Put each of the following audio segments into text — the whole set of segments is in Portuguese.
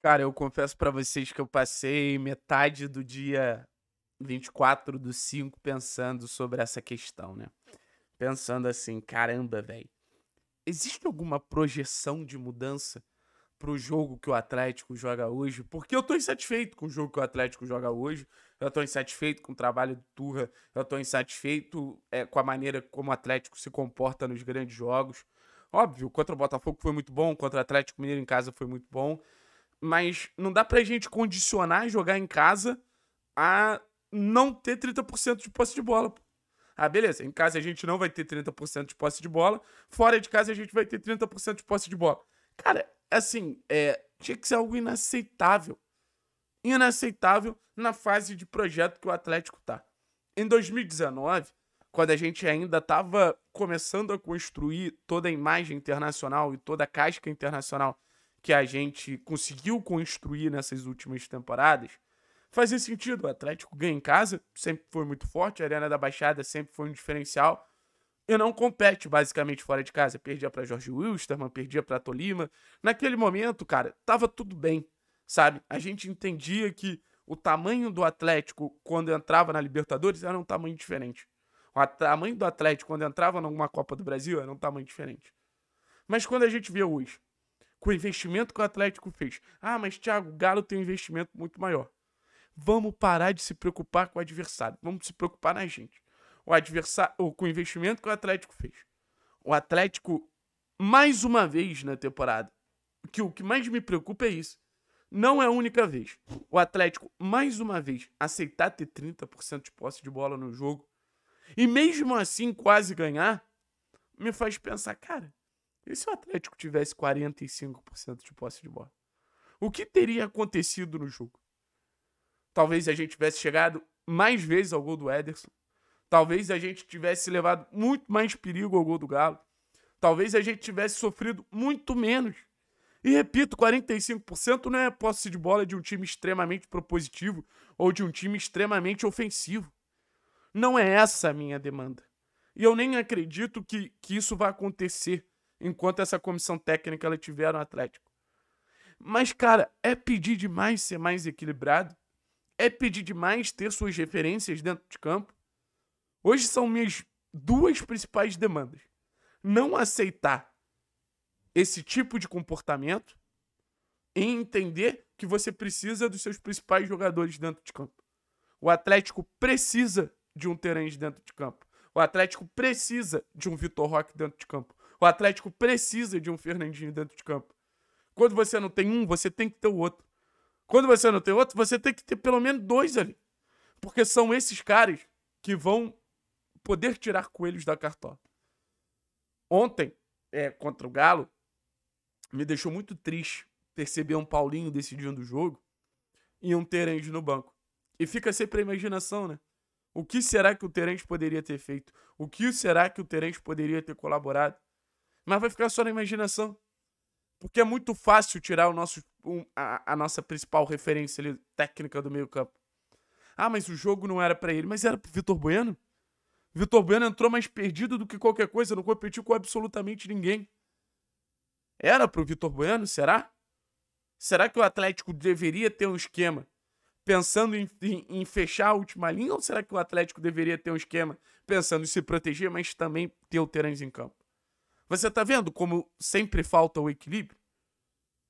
Cara, eu confesso para vocês que eu passei metade do dia 24 do 5 pensando sobre essa questão, né? Pensando assim, caramba, velho. Existe alguma projeção de mudança pro jogo que o Atlético joga hoje? Porque eu tô insatisfeito com o jogo que o Atlético joga hoje. Eu tô insatisfeito com o trabalho do Turra. Eu tô insatisfeito é, com a maneira como o Atlético se comporta nos grandes jogos. Óbvio, contra o Botafogo foi muito bom, contra o Atlético Mineiro em casa foi muito bom. Mas não dá pra gente condicionar jogar em casa a não ter 30% de posse de bola. Ah, beleza. Em casa a gente não vai ter 30% de posse de bola. Fora de casa a gente vai ter 30% de posse de bola. Cara, assim, é, tinha que ser algo inaceitável. Inaceitável na fase de projeto que o Atlético tá. Em 2019, quando a gente ainda estava começando a construir toda a imagem internacional e toda a casca internacional que a gente conseguiu construir nessas últimas temporadas, fazia sentido. O Atlético ganha em casa, sempre foi muito forte, a Arena da Baixada sempre foi um diferencial. E não compete basicamente fora de casa. Perdia para Jorge Wilstermann, perdia para Tolima. Naquele momento, cara, tava tudo bem, sabe? A gente entendia que o tamanho do Atlético quando entrava na Libertadores era um tamanho diferente. O tamanho do Atlético quando entrava numa Copa do Brasil era um tamanho diferente. Mas quando a gente vê hoje com o investimento que o Atlético fez. Ah, mas Thiago, o Galo tem um investimento muito maior. Vamos parar de se preocupar com o adversário. Vamos se preocupar na gente. O adversário, com o investimento que o Atlético fez. O Atlético, mais uma vez na temporada, que o que mais me preocupa é isso. Não é a única vez. O Atlético, mais uma vez, aceitar ter 30% de posse de bola no jogo e mesmo assim quase ganhar, me faz pensar, cara, e se o Atlético tivesse 45% de posse de bola? O que teria acontecido no jogo? Talvez a gente tivesse chegado mais vezes ao gol do Ederson. Talvez a gente tivesse levado muito mais perigo ao gol do Galo. Talvez a gente tivesse sofrido muito menos. E repito, 45% não é posse de bola de um time extremamente propositivo ou de um time extremamente ofensivo. Não é essa a minha demanda. E eu nem acredito que, que isso vai acontecer enquanto essa comissão técnica ela tiver no Atlético. Mas, cara, é pedir demais ser mais equilibrado. É pedir demais ter suas referências dentro de campo. Hoje são minhas duas principais demandas. Não aceitar esse tipo de comportamento e entender que você precisa dos seus principais jogadores dentro de campo. O Atlético precisa de um Terence dentro de campo. O Atlético precisa de um Vitor Roque dentro de campo. O Atlético precisa de um Fernandinho dentro de campo. Quando você não tem um, você tem que ter o outro. Quando você não tem outro, você tem que ter pelo menos dois ali. Porque são esses caras que vão poder tirar coelhos da cartola. Ontem, é, contra o Galo, me deixou muito triste perceber um Paulinho decidindo o jogo e um Terence no banco. E fica sempre a imaginação, né? O que será que o Terence poderia ter feito? O que será que o Terence poderia ter colaborado? Mas vai ficar só na imaginação. Porque é muito fácil tirar o nosso, um, a, a, nossa principal referência ali, técnica do meio-campo. Ah, mas o jogo não era para ele, mas era pro Vitor Bueno. Vitor Bueno entrou mais perdido do que qualquer coisa, não competiu com absolutamente ninguém. Era pro Vitor Bueno, será? Será que o Atlético deveria ter um esquema pensando em, em, em, fechar a última linha? Ou será que o Atlético deveria ter um esquema pensando em se proteger, mas também ter o Terence em campo? Você tá vendo como sempre falta o equilíbrio?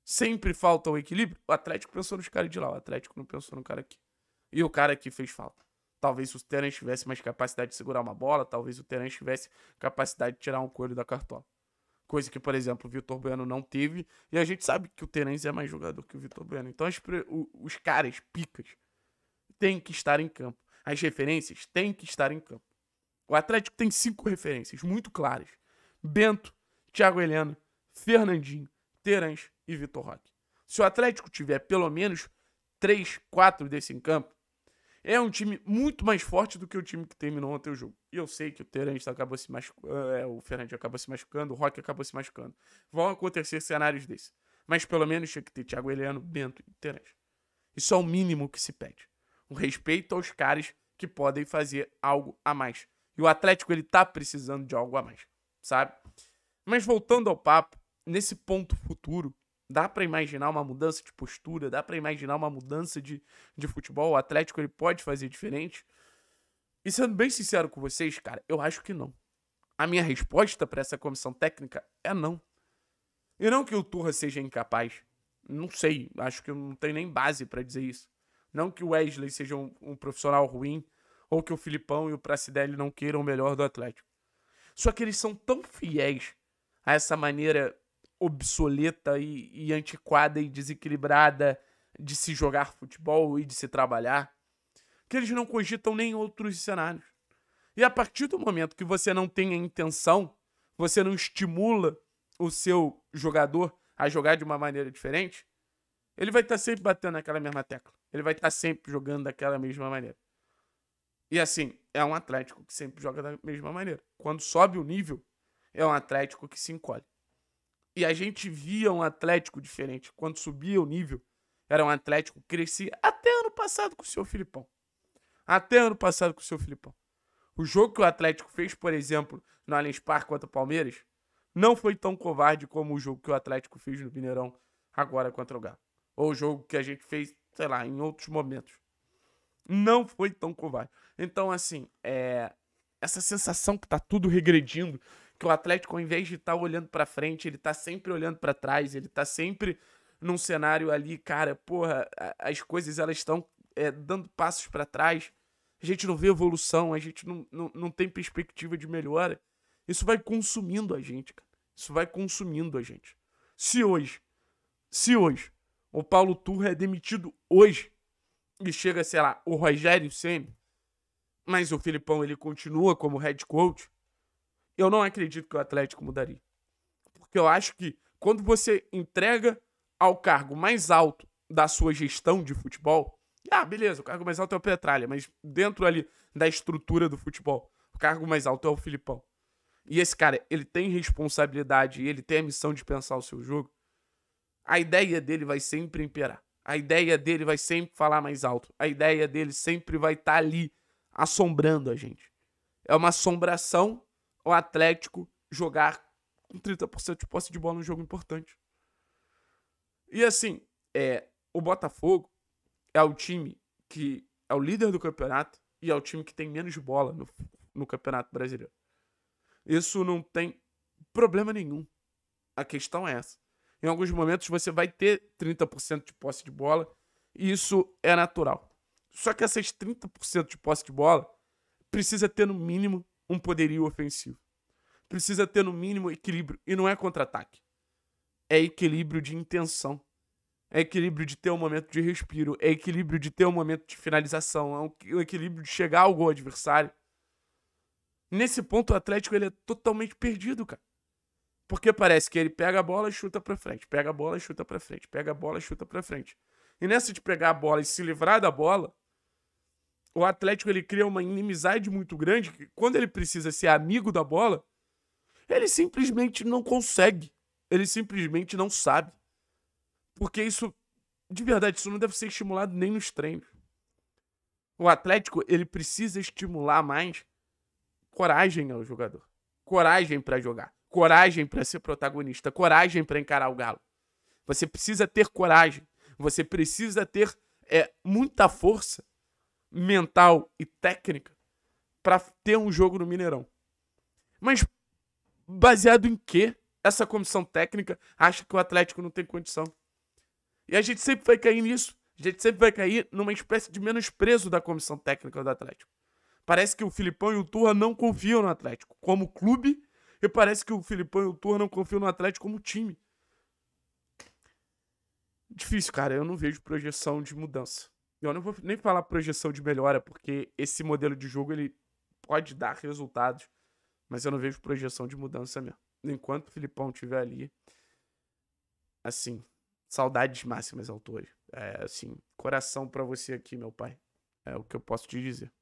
Sempre falta o equilíbrio? O Atlético pensou nos caras de lá, o Atlético não pensou no cara aqui. E o cara aqui fez falta. Talvez o Terence tivesse mais capacidade de segurar uma bola, talvez o Terence tivesse capacidade de tirar um coelho da cartola. Coisa que, por exemplo, o Vitor Bueno não teve. E a gente sabe que o Terence é mais jogador que o Vitor Bueno. Então as, o, os caras, picas, têm que estar em campo. As referências têm que estar em campo. O Atlético tem cinco referências muito claras. Bento, Thiago Heleno, Fernandinho, Terãs e Vitor Roque. Se o Atlético tiver pelo menos 3, 4 desse em campo, é um time muito mais forte do que o time que terminou ontem o jogo. E eu sei que o Terence acabou se machucando, é, o Fernandinho acabou se machucando, o Rock acabou se machucando. Vão acontecer cenários desses. Mas pelo menos tinha que ter Thiago Heleno, Bento e Terence. Isso é o mínimo que se pede. Um respeito aos caras que podem fazer algo a mais. E o Atlético ele tá precisando de algo a mais sabe? Mas voltando ao papo, nesse ponto futuro, dá para imaginar uma mudança de postura, dá para imaginar uma mudança de, de futebol. O Atlético ele pode fazer diferente. E sendo bem sincero com vocês, cara, eu acho que não. A minha resposta para essa comissão técnica é não. E não que o Turra seja incapaz. Não sei, acho que eu não tenho nem base para dizer isso. Não que o Wesley seja um, um profissional ruim ou que o Filipão e o Pracidelli não queiram o melhor do Atlético. Só que eles são tão fiéis a essa maneira obsoleta e, e antiquada e desequilibrada de se jogar futebol e de se trabalhar que eles não cogitam nem outros cenários. E a partir do momento que você não tem a intenção, você não estimula o seu jogador a jogar de uma maneira diferente, ele vai estar tá sempre batendo naquela mesma tecla. Ele vai estar tá sempre jogando daquela mesma maneira. E assim, é um Atlético que sempre joga da mesma maneira. Quando sobe o nível, é um Atlético que se encolhe. E a gente via um Atlético diferente. Quando subia o nível, era um Atlético que crescia. Até ano passado com o seu Filipão. Até ano passado com o seu Filipão. O jogo que o Atlético fez, por exemplo, no Allianz Parque contra o Palmeiras, não foi tão covarde como o jogo que o Atlético fez no Mineirão agora contra o Galo. Ou o jogo que a gente fez, sei lá, em outros momentos não foi tão covarde. Então, assim, é... essa sensação que tá tudo regredindo, que o Atlético, ao invés de estar tá olhando para frente, ele tá sempre olhando para trás, ele tá sempre num cenário ali, cara, porra, as coisas elas estão é, dando passos para trás, a gente não vê evolução, a gente não, não, não tem perspectiva de melhora. Isso vai consumindo a gente, cara. Isso vai consumindo a gente. Se hoje, se hoje, o Paulo Turra é demitido hoje, e chega, sei lá, o Rogério Ceni, mas o Filipão ele continua como head coach, eu não acredito que o Atlético mudaria. Porque eu acho que quando você entrega ao cargo mais alto da sua gestão de futebol, ah, beleza, o cargo mais alto é o Petralha, mas dentro ali da estrutura do futebol, o cargo mais alto é o Filipão. E esse cara, ele tem responsabilidade e ele tem a missão de pensar o seu jogo. A ideia dele vai sempre imperar. A ideia dele vai sempre falar mais alto. A ideia dele sempre vai estar tá ali, assombrando a gente. É uma assombração o Atlético jogar com 30% de posse de bola num jogo importante. E assim, é, o Botafogo é o time que é o líder do campeonato e é o time que tem menos bola no, no campeonato brasileiro. Isso não tem problema nenhum. A questão é essa. Em alguns momentos você vai ter 30% de posse de bola e isso é natural. Só que essas 30% de posse de bola precisa ter no mínimo um poderio ofensivo. Precisa ter no mínimo equilíbrio e não é contra-ataque. É equilíbrio de intenção. É equilíbrio de ter um momento de respiro, é equilíbrio de ter um momento de finalização, é um equilíbrio de chegar ao gol adversário. Nesse ponto o Atlético ele é totalmente perdido, cara. Porque parece que ele pega a bola e chuta para frente, pega a bola e chuta para frente, pega a bola e chuta para frente. E nessa de pegar a bola e se livrar da bola, o Atlético ele cria uma inimizade muito grande que quando ele precisa ser amigo da bola, ele simplesmente não consegue. Ele simplesmente não sabe. Porque isso, de verdade, isso não deve ser estimulado nem nos treinos. O Atlético, ele precisa estimular mais coragem ao jogador. Coragem para jogar coragem para ser protagonista, coragem para encarar o Galo. Você precisa ter coragem, você precisa ter é, muita força mental e técnica para ter um jogo no Mineirão. Mas baseado em que essa comissão técnica acha que o Atlético não tem condição? E a gente sempre vai cair nisso. A gente sempre vai cair numa espécie de menosprezo da comissão técnica do Atlético. Parece que o Filipão e o Turra não confiam no Atlético, como clube e parece que o Filipão e o Tour não confiam no Atlético como time. Difícil, cara. Eu não vejo projeção de mudança. Eu não vou nem falar projeção de melhora, porque esse modelo de jogo ele pode dar resultados, mas eu não vejo projeção de mudança mesmo. Enquanto o Filipão estiver ali, assim, saudades máximas, autor. É, assim, coração para você aqui, meu pai. É o que eu posso te dizer.